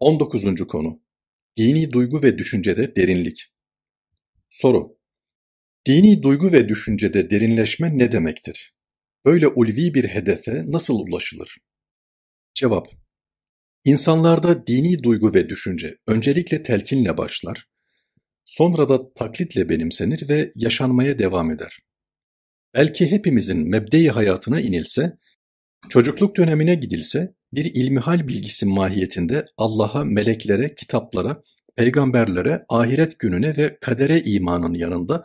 19. konu. Dini duygu ve düşüncede derinlik. Soru. Dini duygu ve düşüncede derinleşme ne demektir? Böyle ulvi bir hedefe nasıl ulaşılır? Cevap. İnsanlarda dini duygu ve düşünce öncelikle telkinle başlar, sonra da taklitle benimsenir ve yaşanmaya devam eder. Belki hepimizin mebdeyi hayatına inilse, Çocukluk dönemine gidilse bir ilmihal bilgisi mahiyetinde Allah'a, meleklere, kitaplara, peygamberlere, ahiret gününe ve kadere imanın yanında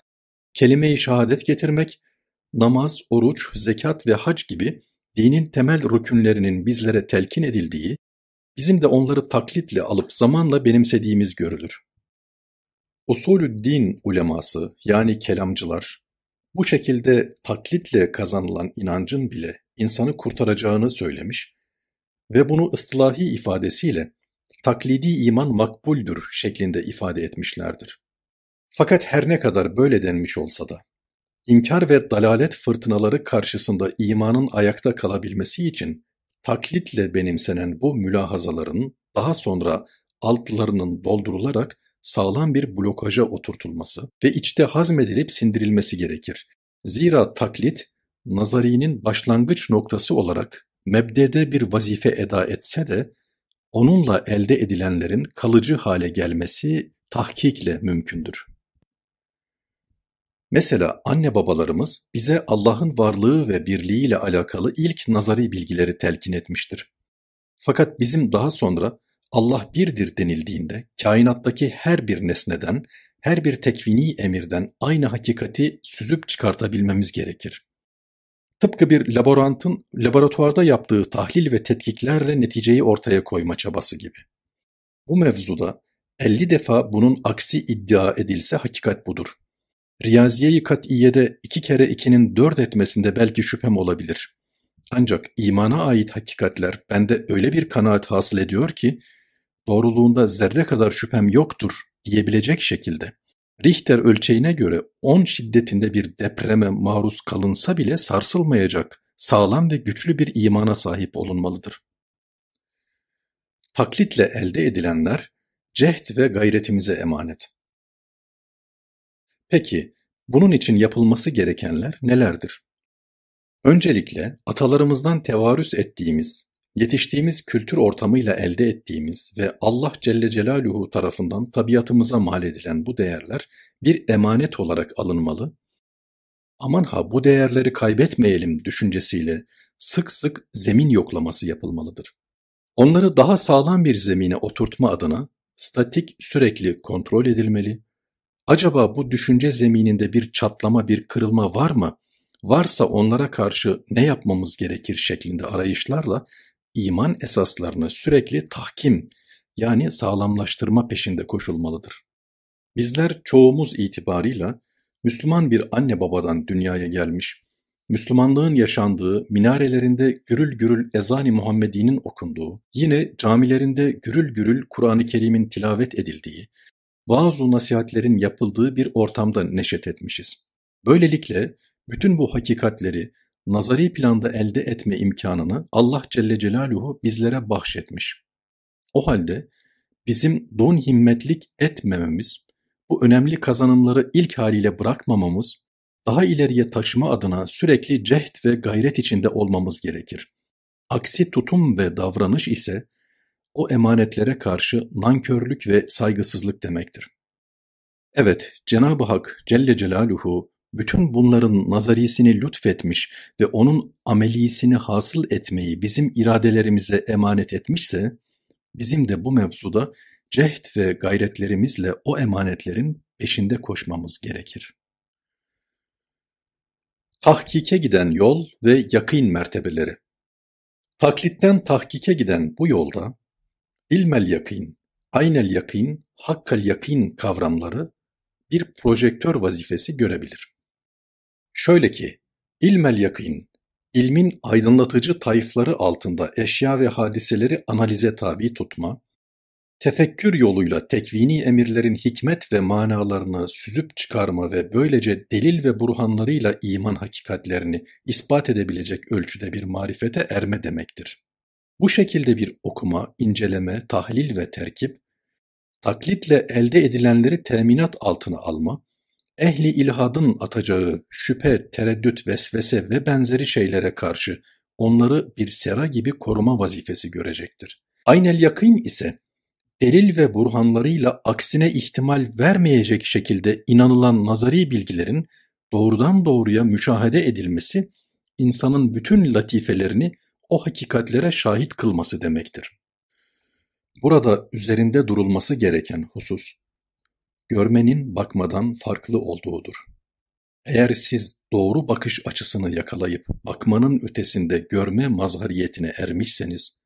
kelime-i şehadet getirmek, namaz, oruç, zekat ve hac gibi dinin temel rükünlerinin bizlere telkin edildiği, bizim de onları taklitle alıp zamanla benimsediğimiz görülür. Usulü din uleması yani kelamcılar bu şekilde taklitle kazanılan inancın bile insanı kurtaracağını söylemiş ve bunu ıslahi ifadesiyle taklidi iman makbuldür şeklinde ifade etmişlerdir. Fakat her ne kadar böyle denmiş olsa da, inkar ve dalalet fırtınaları karşısında imanın ayakta kalabilmesi için taklitle benimsenen bu mülahazaların daha sonra altlarının doldurularak sağlam bir blokaja oturtulması ve içte hazmedilip sindirilmesi gerekir. Zira taklit Nazari'nin başlangıç noktası olarak mebdede bir vazife eda etse de onunla elde edilenlerin kalıcı hale gelmesi tahkikle mümkündür. Mesela anne babalarımız bize Allah'ın varlığı ve birliği ile alakalı ilk nazari bilgileri telkin etmiştir. Fakat bizim daha sonra Allah birdir denildiğinde kainattaki her bir nesneden, her bir tekvini emirden aynı hakikati süzüp çıkartabilmemiz gerekir. Tıpkı bir laborantın laboratuvarda yaptığı tahlil ve tetkiklerle neticeyi ortaya koyma çabası gibi. Bu mevzuda 50 defa bunun aksi iddia edilse hakikat budur. Riyaziye-i kat'iyede iki kere ikinin dört etmesinde belki şüphem olabilir. Ancak imana ait hakikatler bende öyle bir kanaat hasıl ediyor ki doğruluğunda zerre kadar şüphem yoktur diyebilecek şekilde Richter ölçeğine göre 10 şiddetinde bir depreme maruz kalınsa bile sarsılmayacak sağlam ve güçlü bir imana sahip olunmalıdır. Taklitle elde edilenler cehd ve gayretimize emanet. Peki bunun için yapılması gerekenler nelerdir? Öncelikle atalarımızdan tevarüs ettiğimiz Yetiştiğimiz kültür ortamıyla elde ettiğimiz ve Allah Celle Celaluhu tarafından tabiatımıza mal edilen bu değerler bir emanet olarak alınmalı. Aman ha bu değerleri kaybetmeyelim düşüncesiyle sık sık zemin yoklaması yapılmalıdır. Onları daha sağlam bir zemine oturtma adına statik sürekli kontrol edilmeli. Acaba bu düşünce zemininde bir çatlama, bir kırılma var mı? Varsa onlara karşı ne yapmamız gerekir şeklinde arayışlarla iman esaslarını sürekli tahkim yani sağlamlaştırma peşinde koşulmalıdır. Bizler çoğumuz itibarıyla Müslüman bir anne babadan dünyaya gelmiş, Müslümanlığın yaşandığı, minarelerinde gürül gürül ezani Muhammedi'nin okunduğu, yine camilerinde gürül gürül Kur'an-ı Kerim'in tilavet edildiği, vaaz nasihatlerin yapıldığı bir ortamda neşet etmişiz. Böylelikle bütün bu hakikatleri nazari planda elde etme imkanını Allah Celle Celaluhu bizlere bahşetmiş. O halde bizim don himmetlik etmememiz, bu önemli kazanımları ilk haliyle bırakmamamız, daha ileriye taşıma adına sürekli cehd ve gayret içinde olmamız gerekir. Aksi tutum ve davranış ise o emanetlere karşı nankörlük ve saygısızlık demektir. Evet, Cenab-ı Hak Celle Celaluhu bütün bunların nazariyesini lütfetmiş ve onun ameliyisini hasıl etmeyi bizim iradelerimize emanet etmişse, bizim de bu mevzuda cehd ve gayretlerimizle o emanetlerin peşinde koşmamız gerekir. Tahkike giden yol ve yakın mertebeleri Taklitten tahkike giden bu yolda ilmel yakın, aynel yakın, hakkal yakın kavramları bir projektör vazifesi görebilir. Şöyle ki, ilmel yakin, ilmin aydınlatıcı tayıfları altında eşya ve hadiseleri analize tabi tutma, tefekkür yoluyla tekvini emirlerin hikmet ve manalarını süzüp çıkarma ve böylece delil ve burhanlarıyla iman hakikatlerini ispat edebilecek ölçüde bir marifete erme demektir. Bu şekilde bir okuma, inceleme, tahlil ve terkip, taklitle elde edilenleri teminat altına alma, ehli ilhadın atacağı şüphe, tereddüt, vesvese ve benzeri şeylere karşı onları bir sera gibi koruma vazifesi görecektir. Aynel yakın ise delil ve burhanlarıyla aksine ihtimal vermeyecek şekilde inanılan nazari bilgilerin doğrudan doğruya müşahede edilmesi insanın bütün latifelerini o hakikatlere şahit kılması demektir. Burada üzerinde durulması gereken husus görmenin bakmadan farklı olduğudur. Eğer siz doğru bakış açısını yakalayıp bakmanın ötesinde görme mazhariyetine ermişseniz,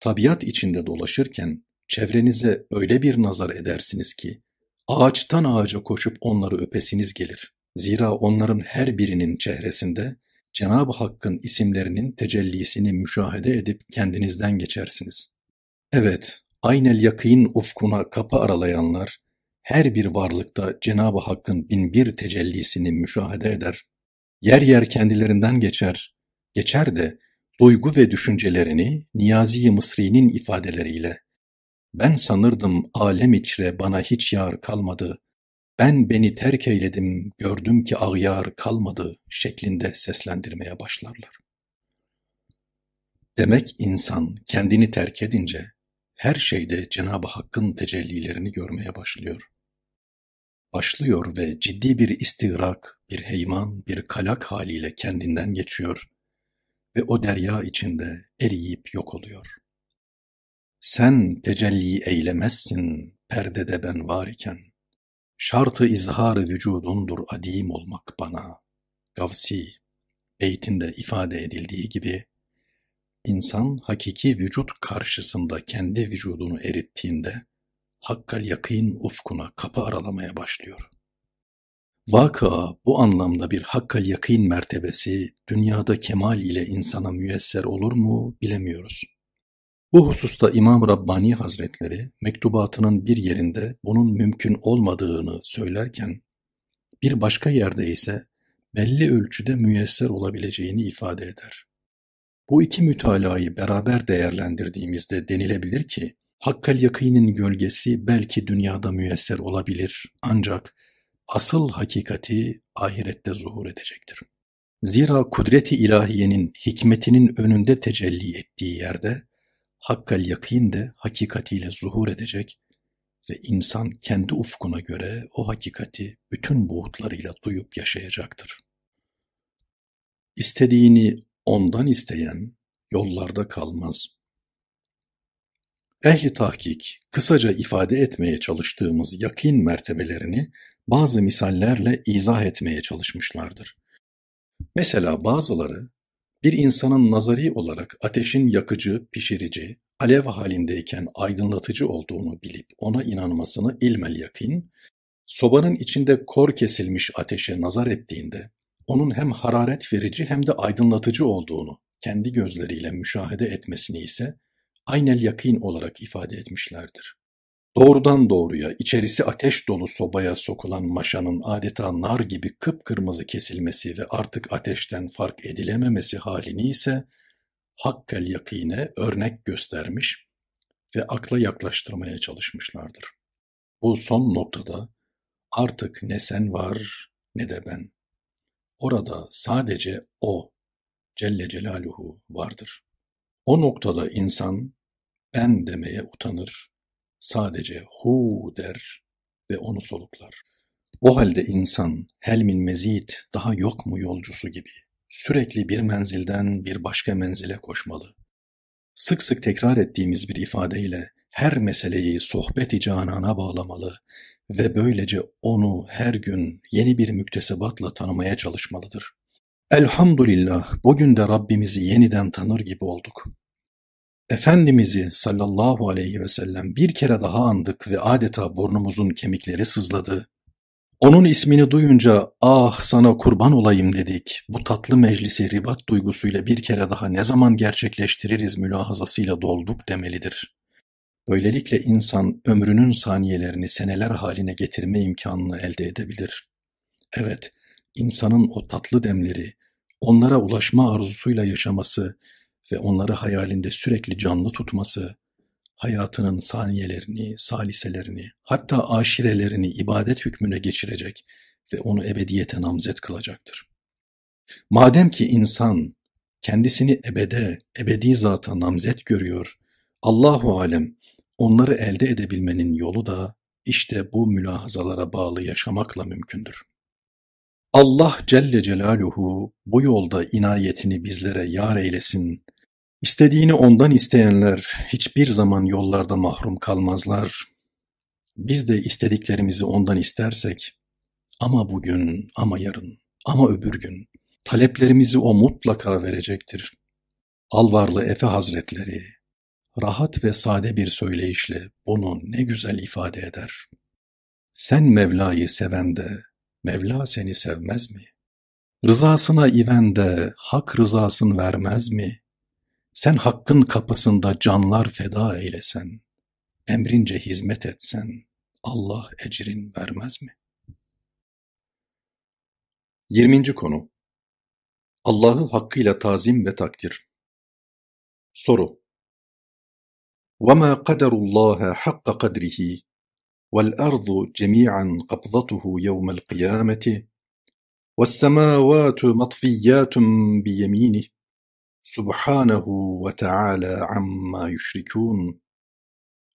tabiat içinde dolaşırken çevrenize öyle bir nazar edersiniz ki, ağaçtan ağaca koşup onları öpesiniz gelir. Zira onların her birinin çehresinde Cenab-ı Hakk'ın isimlerinin tecellisini müşahede edip kendinizden geçersiniz. Evet, aynel yakîn ufkuna kapı aralayanlar, her bir varlıkta Cenab-ı Hakk'ın binbir tecellisini müşahede eder. Yer yer kendilerinden geçer, geçer de duygu ve düşüncelerini Niyazi Mısri'nin ifadeleriyle ben sanırdım alem içre bana hiç yar kalmadı. Ben beni terk eyledim, gördüm ki ağyar kalmadı şeklinde seslendirmeye başlarlar. Demek insan kendini terk edince her şeyde Cenab-ı Hakk'ın tecellilerini görmeye başlıyor başlıyor ve ciddi bir istigrak, bir heyman, bir kalak haliyle kendinden geçiyor ve o derya içinde eriyip yok oluyor. Sen tecelli eylemezsin perdede ben var iken. Şartı izhar vücudundur adim olmak bana. Gavsi beytinde ifade edildiği gibi insan hakiki vücut karşısında kendi vücudunu erittiğinde hakkal yakın ufkuna kapı aralamaya başlıyor. Vaka bu anlamda bir hakkal yakın mertebesi dünyada kemal ile insana müyesser olur mu bilemiyoruz. Bu hususta İmam Rabbani Hazretleri mektubatının bir yerinde bunun mümkün olmadığını söylerken bir başka yerde ise belli ölçüde müyesser olabileceğini ifade eder. Bu iki mütalayı beraber değerlendirdiğimizde denilebilir ki Hakkal yakinin gölgesi belki dünyada müyesser olabilir ancak asıl hakikati ahirette zuhur edecektir. Zira kudreti ilahiyenin hikmetinin önünde tecelli ettiği yerde hakkal yakin de hakikatiyle zuhur edecek ve insan kendi ufkuna göre o hakikati bütün boğutlarıyla duyup yaşayacaktır. İstediğini ondan isteyen yollarda kalmaz. Ehli tahkik, kısaca ifade etmeye çalıştığımız yakin mertebelerini bazı misallerle izah etmeye çalışmışlardır. Mesela bazıları, bir insanın nazari olarak ateşin yakıcı, pişirici, alev halindeyken aydınlatıcı olduğunu bilip ona inanmasını ilmel yakin, sobanın içinde kor kesilmiş ateşe nazar ettiğinde onun hem hararet verici hem de aydınlatıcı olduğunu kendi gözleriyle müşahede etmesini ise aynel yakın olarak ifade etmişlerdir. Doğrudan doğruya içerisi ateş dolu sobaya sokulan maşanın adeta nar gibi kıpkırmızı kesilmesi ve artık ateşten fark edilememesi halini ise hakkel yakine örnek göstermiş ve akla yaklaştırmaya çalışmışlardır. Bu son noktada artık ne sen var ne de ben. Orada sadece o Celle Celaluhu vardır. O noktada insan ben demeye utanır, sadece hu der ve onu soluklar. O halde insan helmin mezit daha yok mu yolcusu gibi sürekli bir menzilden bir başka menzile koşmalı. Sık sık tekrar ettiğimiz bir ifadeyle her meseleyi sohbeti canana bağlamalı ve böylece onu her gün yeni bir müktesebatla tanımaya çalışmalıdır. Elhamdülillah bugün de Rabbimizi yeniden tanır gibi olduk. Efendimiz'i sallallahu aleyhi ve sellem bir kere daha andık ve adeta burnumuzun kemikleri sızladı. Onun ismini duyunca ah sana kurban olayım dedik. Bu tatlı meclisi ribat duygusuyla bir kere daha ne zaman gerçekleştiririz mülahazasıyla dolduk demelidir. Böylelikle insan ömrünün saniyelerini seneler haline getirme imkanını elde edebilir. Evet, insanın o tatlı demleri, onlara ulaşma arzusuyla yaşaması ve onları hayalinde sürekli canlı tutması, hayatının saniyelerini, saliselerini, hatta aşirelerini ibadet hükmüne geçirecek ve onu ebediyete namzet kılacaktır. Madem ki insan kendisini ebede, ebedi zata namzet görüyor, Allahu alem onları elde edebilmenin yolu da işte bu mülahazalara bağlı yaşamakla mümkündür. Allah Celle Celaluhu bu yolda inayetini bizlere yar eylesin. İstediğini ondan isteyenler hiçbir zaman yollarda mahrum kalmazlar. Biz de istediklerimizi ondan istersek ama bugün, ama yarın, ama öbür gün taleplerimizi o mutlaka verecektir. Alvarlı Efe Hazretleri rahat ve sade bir söyleyişle bunu ne güzel ifade eder. Sen Mevla'yı seven de. Mevla seni sevmez mi? Rızasına inen de hak rızasın vermez mi? Sen hakkın kapısında canlar feda eylesen, emrince hizmet etsen, Allah ecrin vermez mi? 20. konu Allah'ı hakkıyla tazim ve takdir. Soru وَمَا قَدَرُ اللّٰهَ حَقَّ قَدْرِهِ والأرض جميعا قبضته يوم القيامة والسماوات مطفيات بيمينه سبحانه وتعالى عما amma yüşrikun.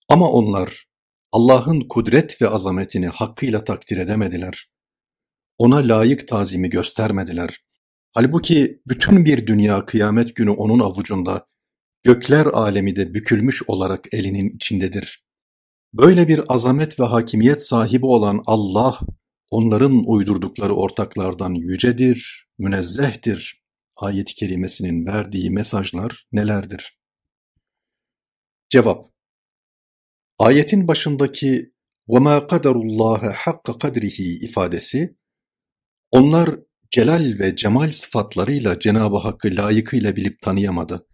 Ama onlar Allah'ın kudret ve azametini hakkıyla takdir edemediler. Ona layık tazimi göstermediler. Halbuki bütün bir dünya kıyamet günü onun avucunda, gökler alemi de bükülmüş olarak elinin içindedir. Böyle bir azamet ve hakimiyet sahibi olan Allah, onların uydurdukları ortaklardan yücedir, münezzehtir. Ayet-i kerimesinin verdiği mesajlar nelerdir? Cevap Ayetin başındaki وَمَا قَدَرُ اللّٰهَ حَقَّ قَدْرِهِ ifadesi, onlar celal ve cemal sıfatlarıyla Cenab-ı Hakk'ı layıkıyla bilip tanıyamadı.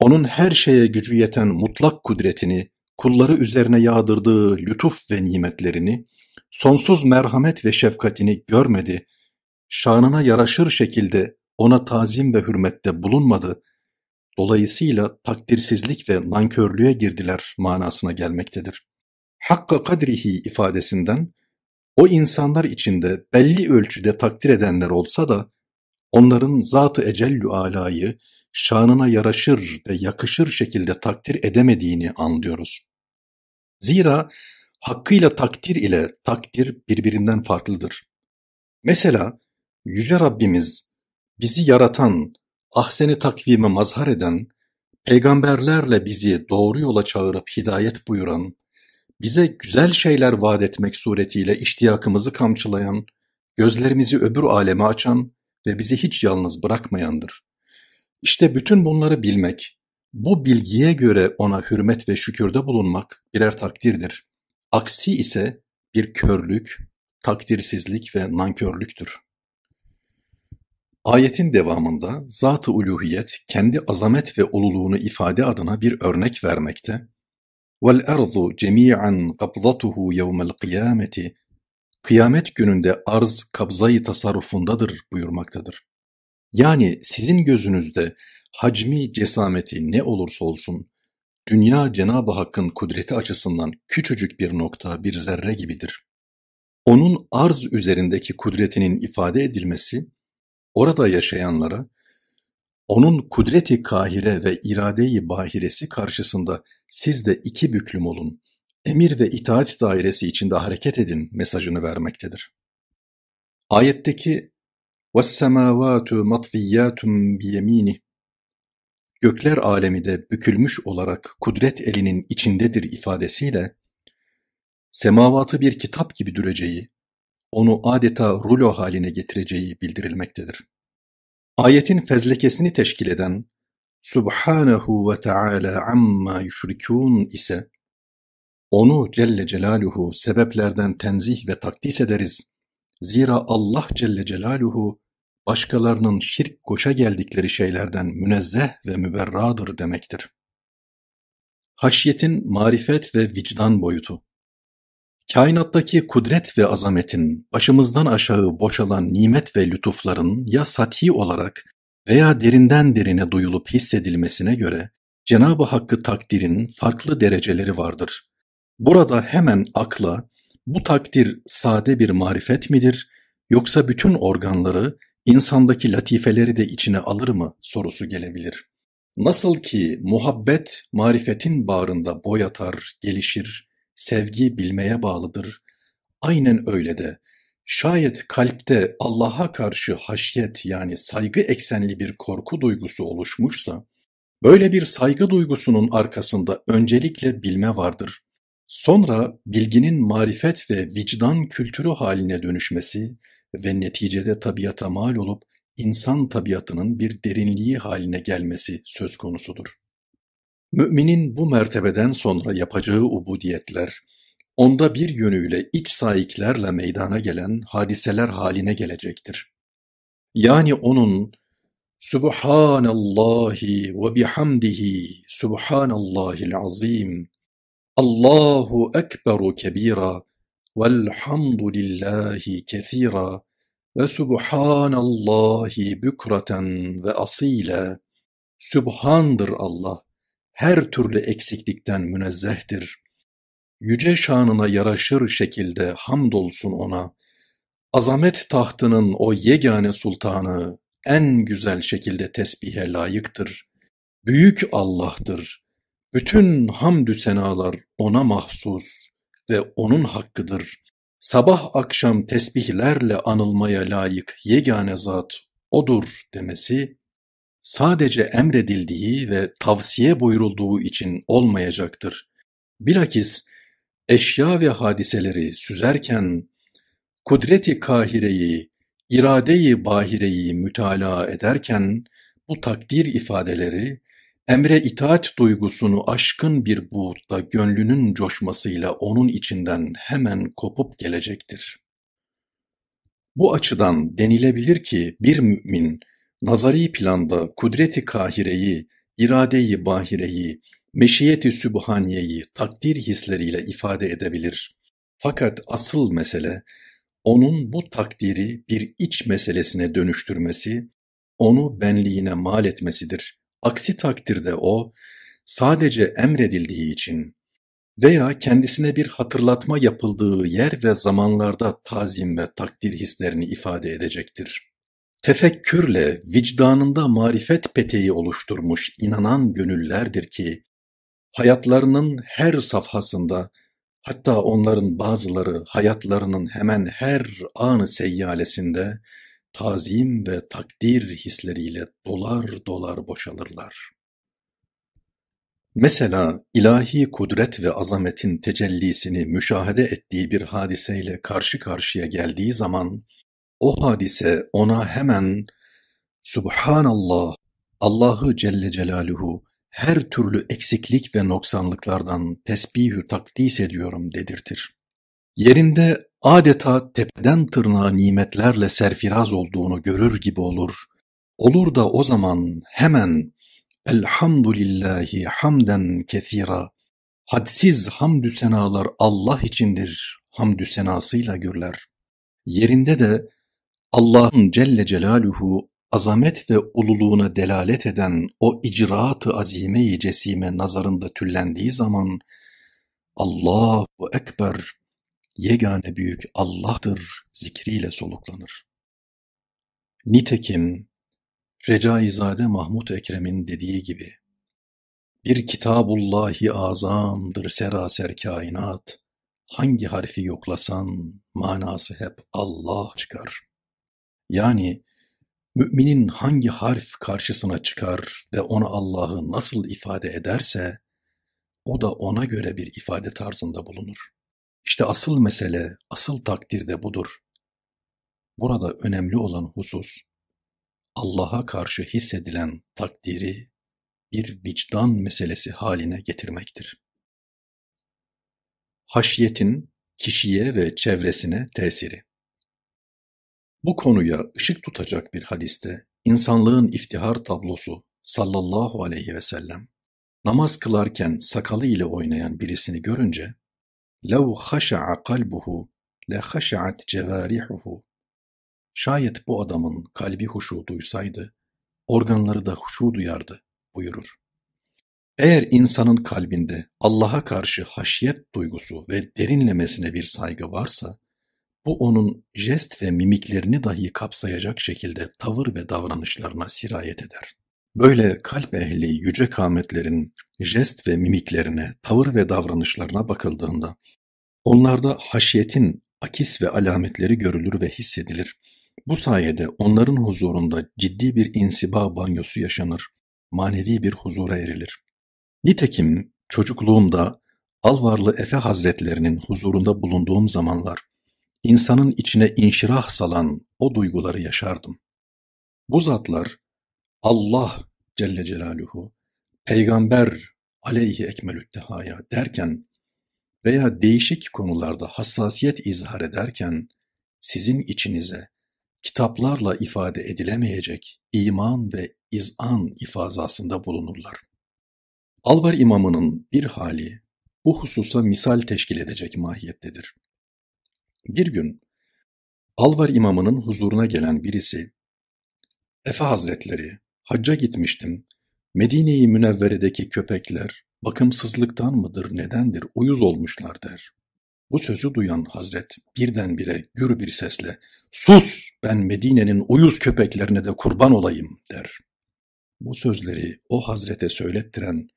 Onun her şeye gücü yeten mutlak kudretini, kulları üzerine yağdırdığı lütuf ve nimetlerini, sonsuz merhamet ve şefkatini görmedi, şanına yaraşır şekilde ona tazim ve hürmette bulunmadı, dolayısıyla takdirsizlik ve nankörlüğe girdiler manasına gelmektedir. Hakka kadrihi ifadesinden, o insanlar içinde belli ölçüde takdir edenler olsa da, onların zatı ecellü alayı şanına yaraşır ve yakışır şekilde takdir edemediğini anlıyoruz. Zira hakkıyla takdir ile takdir birbirinden farklıdır. Mesela Yüce Rabbimiz bizi yaratan, ahseni takvimi mazhar eden, peygamberlerle bizi doğru yola çağırıp hidayet buyuran, bize güzel şeyler vaat etmek suretiyle iştiyakımızı kamçılayan, gözlerimizi öbür aleme açan ve bizi hiç yalnız bırakmayandır. İşte bütün bunları bilmek, bu bilgiye göre ona hürmet ve şükürde bulunmak birer takdirdir. Aksi ise bir körlük, takdirsizlik ve nankörlüktür. Ayetin devamında Zat-ı Uluhiyet kendi azamet ve ululuğunu ifade adına bir örnek vermekte. وَالْاَرْضُ جَمِيعًا قَبْضَتُهُ يَوْمَ الْقِيَامَةِ Kıyamet gününde arz kabzayı tasarrufundadır buyurmaktadır. Yani sizin gözünüzde hacmi cesameti ne olursa olsun, dünya Cenab-ı Hakk'ın kudreti açısından küçücük bir nokta, bir zerre gibidir. Onun arz üzerindeki kudretinin ifade edilmesi, orada yaşayanlara, onun kudreti kahire ve iradeyi bahiresi karşısında siz de iki büklüm olun, emir ve itaat dairesi içinde hareket edin mesajını vermektedir. Ayetteki وَالسَّمَاوَاتُ مَطْفِيَّاتٌ بِيَم۪ينِهِ gökler alemi de bükülmüş olarak kudret elinin içindedir ifadesiyle semavatı bir kitap gibi düreceği, onu adeta rulo haline getireceği bildirilmektedir. Ayetin fezlekesini teşkil eden Subhanahu ve taala amma yüşrikûn ise onu Celle Celaluhu sebeplerden tenzih ve takdis ederiz. Zira Allah Celle Celaluhu başkalarının şirk koşa geldikleri şeylerden münezzeh ve müberradır demektir. Haşyetin marifet ve vicdan boyutu Kainattaki kudret ve azametin, başımızdan aşağı boşalan nimet ve lütufların ya sati olarak veya derinden derine duyulup hissedilmesine göre Cenab-ı Hakk'ı takdirin farklı dereceleri vardır. Burada hemen akla bu takdir sade bir marifet midir yoksa bütün organları insandaki latifeleri de içine alır mı sorusu gelebilir. Nasıl ki muhabbet marifetin bağrında boy atar, gelişir, sevgi bilmeye bağlıdır, aynen öyle de şayet kalpte Allah'a karşı haşyet yani saygı eksenli bir korku duygusu oluşmuşsa, böyle bir saygı duygusunun arkasında öncelikle bilme vardır. Sonra bilginin marifet ve vicdan kültürü haline dönüşmesi ve neticede tabiata mal olup insan tabiatının bir derinliği haline gelmesi söz konusudur. Müminin bu mertebeden sonra yapacağı ubudiyetler, onda bir yönüyle iç saiklerle meydana gelen hadiseler haline gelecektir. Yani onun Subhanallahi ve bihamdihi Subhanallahil azim Allahu ekberu kebira وَالْحَمْدُ لِلّٰهِ كَثِيرًا وَسُبْحَانَ اللّٰهِ بُكْرَةً وَأَص۪يلًا Sübhandır Allah, her türlü eksiklikten münezzehtir. Yüce şanına yaraşır şekilde hamdolsun ona. Azamet tahtının o yegane sultanı en güzel şekilde tesbihe layıktır. Büyük Allah'tır. Bütün hamdü senalar ona mahsus ve onun hakkıdır. Sabah akşam tesbihlerle anılmaya layık yegane zat odur demesi, sadece emredildiği ve tavsiye buyurulduğu için olmayacaktır. Bilakis eşya ve hadiseleri süzerken kudreti kahireyi, iradeyi bahireyi mütalaa ederken bu takdir ifadeleri emre itaat duygusunu aşkın bir buğutta gönlünün coşmasıyla onun içinden hemen kopup gelecektir. Bu açıdan denilebilir ki bir mümin nazari planda kudreti kahireyi, iradeyi bahireyi, meşiyeti sübhaniyeyi takdir hisleriyle ifade edebilir. Fakat asıl mesele onun bu takdiri bir iç meselesine dönüştürmesi, onu benliğine mal etmesidir. Aksi takdirde o sadece emredildiği için veya kendisine bir hatırlatma yapıldığı yer ve zamanlarda tazim ve takdir hislerini ifade edecektir. Tefekkürle vicdanında marifet peteği oluşturmuş inanan gönüllerdir ki hayatlarının her safhasında hatta onların bazıları hayatlarının hemen her anı seyyalesinde Tazim ve takdir hisleriyle dolar dolar boşalırlar. Mesela ilahi kudret ve azametin tecellisini müşahede ettiği bir hadiseyle karşı karşıya geldiği zaman o hadise ona hemen Subhanallah Allah'ı Celle Celaluhu her türlü eksiklik ve noksanlıklardan tesbihü takdis ediyorum dedirtir. Yerinde adeta tepeden tırnağa nimetlerle serfiraz olduğunu görür gibi olur. Olur da o zaman hemen Elhamdülillahi hamden kethira. Hadsiz hamdü senalar Allah içindir. Hamdü senasıyla görler. Yerinde de Allah'ın Celle Celaluhu azamet ve ululuğuna delalet eden o icraatı azime-i cesime nazarında tüllendiği zaman Allahu Ekber yegane büyük Allah'tır zikriyle soluklanır. Nitekim Recaizade Mahmut Ekrem'in dediği gibi bir kitabullahi azamdır seraser kainat. Hangi harfi yoklasan manası hep Allah çıkar. Yani müminin hangi harf karşısına çıkar ve ona Allah'ı nasıl ifade ederse o da ona göre bir ifade tarzında bulunur. İşte asıl mesele, asıl takdir de budur. Burada önemli olan husus, Allah'a karşı hissedilen takdiri bir vicdan meselesi haline getirmektir. Haşiyetin kişiye ve çevresine tesiri. Bu konuya ışık tutacak bir hadiste insanlığın iftihar tablosu sallallahu aleyhi ve sellem namaz kılarken sakalı ile oynayan birisini görünce لَوْ خَشَعَ قَلْبُهُ لَخَشَعَتْ cevarihuhu. Şayet bu adamın kalbi huşu duysaydı, organları da huşu duyardı buyurur. Eğer insanın kalbinde Allah'a karşı haşiyet duygusu ve derinlemesine bir saygı varsa, bu onun jest ve mimiklerini dahi kapsayacak şekilde tavır ve davranışlarına sirayet eder. Böyle kalp ehli yüce kametlerin jest ve mimiklerine, tavır ve davranışlarına bakıldığında Onlarda haşiyetin akis ve alametleri görülür ve hissedilir. Bu sayede onların huzurunda ciddi bir insiba banyosu yaşanır, manevi bir huzura erilir. Nitekim çocukluğumda Alvarlı Efe Hazretlerinin huzurunda bulunduğum zamanlar insanın içine inşirah salan o duyguları yaşardım. Bu zatlar Allah Celle Celaluhu, Peygamber aleyhi ekmelüttehaya derken veya değişik konularda hassasiyet izhar ederken sizin içinize kitaplarla ifade edilemeyecek iman ve izan ifazasında bulunurlar. Alvar imamının bir hali bu hususa misal teşkil edecek mahiyettedir. Bir gün Alvar imamının huzuruna gelen birisi, Efe Hazretleri, hacca gitmiştim, Medine-i Münevvere'deki köpekler, bakımsızlıktan mıdır, nedendir, uyuz olmuşlar der. Bu sözü duyan Hazret birdenbire gür bir sesle ''Sus ben Medine'nin uyuz köpeklerine de kurban olayım'' der. Bu sözleri o Hazret'e söylettiren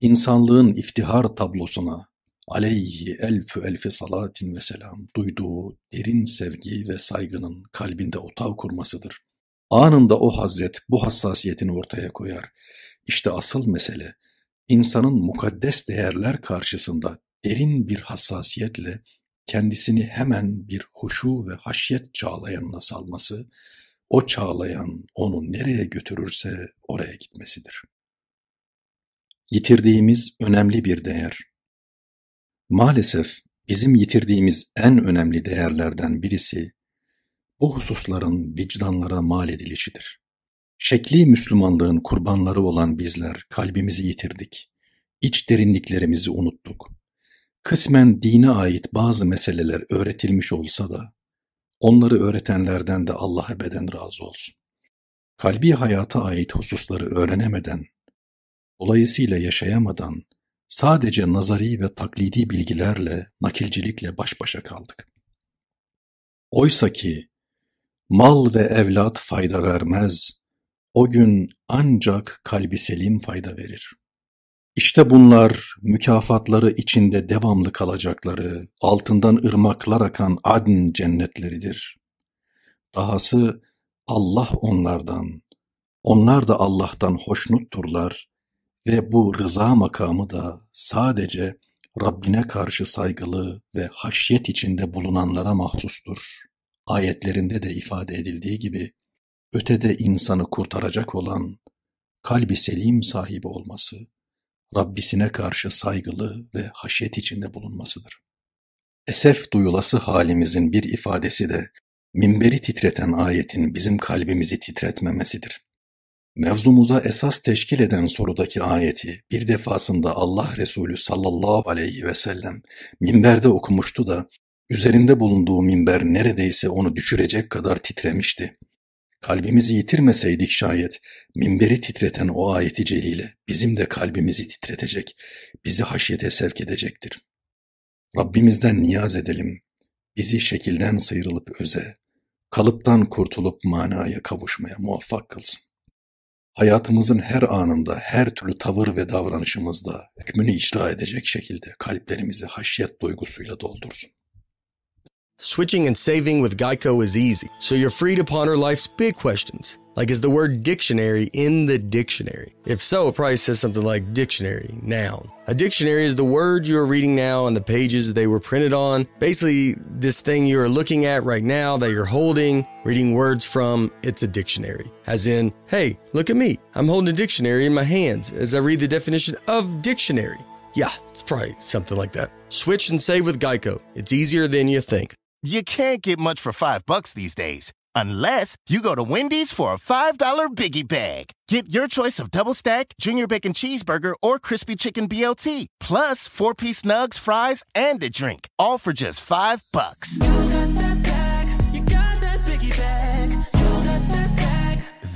insanlığın iftihar tablosuna aleyhi elfü elfi salatin ve selam duyduğu derin sevgi ve saygının kalbinde otav kurmasıdır. Anında o Hazret bu hassasiyetini ortaya koyar. İşte asıl mesele insanın mukaddes değerler karşısında derin bir hassasiyetle kendisini hemen bir huşu ve haşyet çağlayanına salması, o çağlayan onu nereye götürürse oraya gitmesidir. Yitirdiğimiz önemli bir değer. Maalesef bizim yitirdiğimiz en önemli değerlerden birisi bu hususların vicdanlara mal edilişidir. Şekli Müslümanlığın kurbanları olan bizler kalbimizi yitirdik. İç derinliklerimizi unuttuk. Kısmen dine ait bazı meseleler öğretilmiş olsa da onları öğretenlerden de Allah ebeden razı olsun. Kalbi hayata ait hususları öğrenemeden, dolayısıyla yaşayamadan sadece nazari ve taklidi bilgilerle, nakilcilikle baş başa kaldık. Oysa ki mal ve evlat fayda vermez, o gün ancak kalbi selim fayda verir. İşte bunlar mükafatları içinde devamlı kalacakları, altından ırmaklar akan adn cennetleridir. Dahası Allah onlardan, onlar da Allah'tan hoşnutturlar ve bu rıza makamı da sadece Rabbine karşı saygılı ve haşyet içinde bulunanlara mahsustur. Ayetlerinde de ifade edildiği gibi ötede insanı kurtaracak olan kalbi selim sahibi olması, Rabbisine karşı saygılı ve haşiyet içinde bulunmasıdır. Esef duyulası halimizin bir ifadesi de minberi titreten ayetin bizim kalbimizi titretmemesidir. Mevzumuza esas teşkil eden sorudaki ayeti bir defasında Allah Resulü sallallahu aleyhi ve sellem minberde okumuştu da üzerinde bulunduğu minber neredeyse onu düşürecek kadar titremişti. Kalbimizi yitirmeseydik şayet, minberi titreten o ayeti celile bizim de kalbimizi titretecek, bizi haşyete sevk edecektir. Rabbimizden niyaz edelim, bizi şekilden sıyrılıp öze, kalıptan kurtulup manaya kavuşmaya muvaffak kılsın. Hayatımızın her anında, her türlü tavır ve davranışımızda hükmünü icra edecek şekilde kalplerimizi haşyet duygusuyla doldursun. Switching and saving with Geico is easy, so you're free to ponder life's big questions. Like, is the word dictionary in the dictionary? If so, it probably says something like dictionary, noun. A dictionary is the word you are reading now and the pages they were printed on. Basically, this thing you are looking at right now that you're holding, reading words from, it's a dictionary. As in, hey, look at me. I'm holding a dictionary in my hands as I read the definition of dictionary. Yeah, it's probably something like that. Switch and save with Geico. It's easier than you think. You can't get much for five bucks these days. Unless you go to Wendy's for a $5 biggie bag. Get your choice of double stack, junior bacon cheeseburger, or crispy chicken BLT, plus four piece nugs, fries, and a drink, all for just five bucks.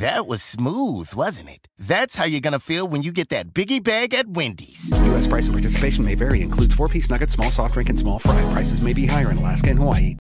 That was smooth, wasn't it? That's how you're gonna feel when you get that biggie bag at Wendy's. U.S. price and participation may vary. Includes four-piece nuggets, small soft drink, and small fry. Prices may be higher in Alaska and Hawaii.